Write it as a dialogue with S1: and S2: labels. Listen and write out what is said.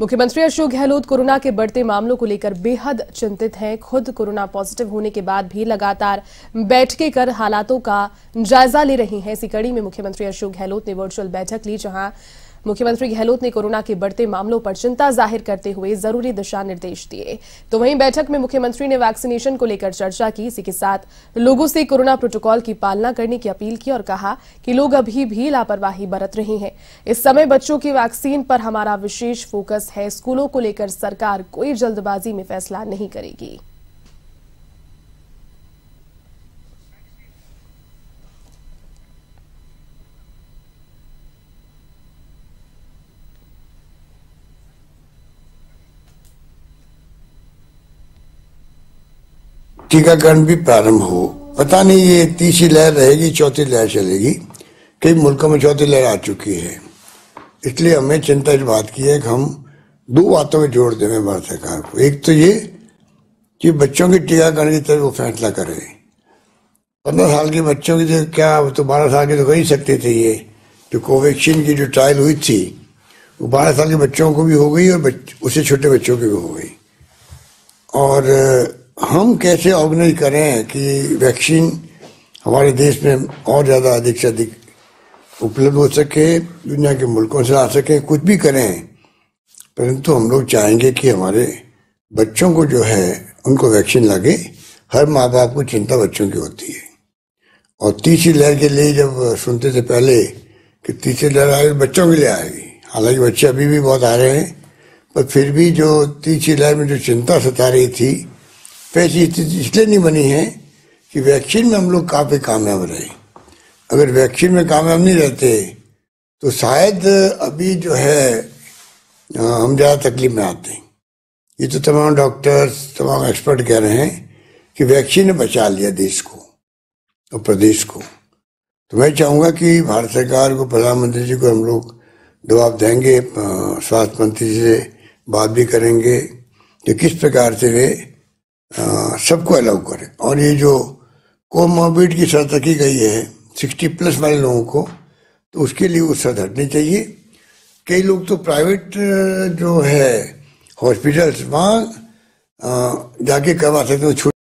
S1: मुख्यमंत्री अशोक गहलोत कोरोना के बढ़ते मामलों को लेकर बेहद चिंतित हैं खुद कोरोना पॉजिटिव होने के बाद भी लगातार बैठकें कर हालातों का जायजा ले रही हैं इसी कड़ी में मुख्यमंत्री अशोक गहलोत ने वर्चुअल बैठक ली जहां मुख्यमंत्री गहलोत ने कोरोना के बढ़ते मामलों पर चिंता जाहिर करते हुए जरूरी दिशा निर्देश दिए तो वहीं बैठक में मुख्यमंत्री ने वैक्सीनेशन को लेकर चर्चा की इसी के साथ लोगों से कोरोना प्रोटोकॉल की पालना करने की अपील की और कहा कि लोग अभी भी लापरवाही बरत रहे हैं इस समय बच्चों की वैक्सीन पर हमारा विशेष फोकस है स्कूलों को लेकर सरकार कोई जल्दबाजी में फैसला नहीं करेगी
S2: टीकाकरण भी प्रारंभ हो पता नहीं ये तीसरी लहर रहेगी चौथी लहर चलेगी कई मुल्कों में चौथी लहर आ चुकी है इसलिए हमें चिंता इस बात की है कि हम दो बातों में जोड़ दें भारत सरकार को एक तो ये कि बच्चों के टीकाकरण की तरफ वो फैसला करें पंद्रह साल के बच्चों की तो क्या तो बारह साल के तो कर ही सकते थे ये जो कोवैक्सीन की जो ट्रायल हुई थी वो बारह साल के बच्चों को भी हो गई और उससे छोटे बच्चों की भी हो गई और हम कैसे ऑर्गेनाइज करें कि वैक्सीन हमारे देश में और ज़्यादा अधिक से अधिक उपलब्ध हो सके दुनिया के मुल्कों से आ सके कुछ भी करें परंतु हम लोग चाहेंगे कि हमारे बच्चों को जो है उनको वैक्सीन लगे हर माँ बाप को चिंता बच्चों की होती है और तीसरी लहर के लिए जब सुनते थे पहले कि तीसरी लहर आएगी बच्चों के लिए आएगी हालांकि बच्चे अभी भी बहुत आ रहे हैं पर फिर भी जो तीसरी लहर में जो चिंता सता रही थी पैसी स्थिति इसलिए नहीं बनी है कि वैक्सीन में हम लोग काफ़ी कामयाब रहे अगर वैक्सीन में कामयाब नहीं रहते तो शायद अभी जो है हम ज़्यादा तकलीफ में आते हैं ये तो तमाम डॉक्टर्स तमाम एक्सपर्ट कह रहे हैं कि वैक्सीन ने बचा लिया देश को और प्रदेश को तो मैं चाहूँगा कि भारत सरकार को प्रधानमंत्री जी को हम लोग जवाब देंगे स्वास्थ्य मंत्री जी से बात भी करेंगे कि किस प्रकार से वे हाँ, सबको अलाउ करें और ये जो कोमोबिड की शर्त रखी गई है सिक्सटी प्लस वाले लोगों को तो उसके लिए वो शर्त हटनी चाहिए कई लोग तो प्राइवेट जो है हॉस्पिटल्स वहाँ हाँ, जाके करवा सकते हो तो छूट